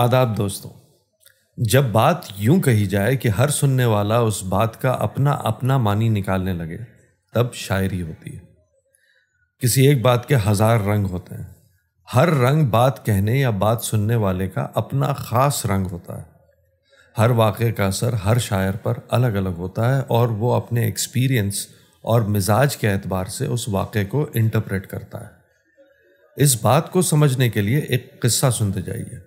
आदाब दोस्तों जब बात यूं कही जाए कि हर सुनने वाला उस बात का अपना अपना मानी निकालने लगे तब शायरी होती है किसी एक बात के हजार रंग होते हैं हर रंग बात कहने या बात सुनने वाले का अपना खास रंग होता है हर वाक़े का असर हर शायर पर अलग अलग होता है और वो अपने एक्सपीरियंस और मिजाज के एतबार से उस वाक़े को इंटरप्रेट करता है इस बात को समझने के लिए एक किस्सा सुनते जाइए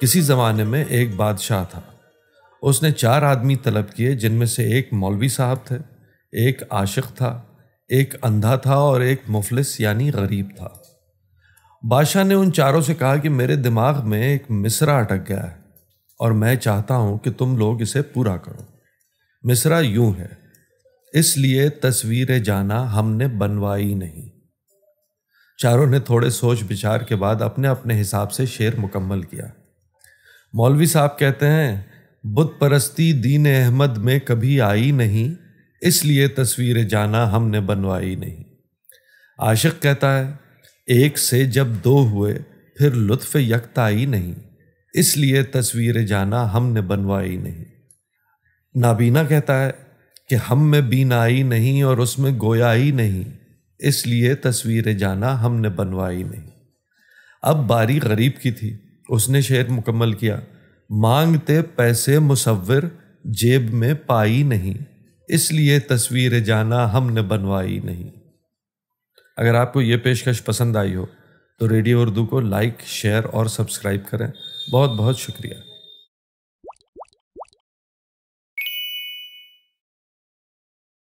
किसी ज़माने में एक बादशाह था उसने चार आदमी तलब किए जिनमें से एक मौलवी साहब थे एक आशिक था एक अंधा था और एक मुफलिस यानी गरीब था बादशाह ने उन चारों से कहा कि मेरे दिमाग में एक मिसरा अटक गया है और मैं चाहता हूँ कि तुम लोग इसे पूरा करो मिसरा यूं है इसलिए तस्वीर जाना हमने बनवाई नहीं चारों ने थोड़े सोच विचार के बाद अपने अपने हिसाब से शेर मुकम्मल किया मौलवी साहब कहते हैं बुत परस्ती दीन अहमद में कभी आई नहीं इसलिए तस्वीर जाना हमने बनवाई नहीं आशिक कहता है एक से जब दो हुए फिर लुत्फ आई नहीं इसलिए तस्वीर जाना हमने बनवाई नहीं नाबीना कहता है कि हम में बीनाई नहीं और उसमें गोयाई नहीं इसलिए तस्वीर जाना हमने बनवाई नहीं अब बारी गरीब की थी उसने शेर मुकम्मल किया मांगते पैसे मुसविर जेब में पाई नहीं इसलिए तस्वीर जाना हमने बनवाई नहीं अगर आपको ये पेशकश पसंद आई हो तो रेडियो उर्दू को लाइक शेयर और सब्सक्राइब करें बहुत बहुत शुक्रिया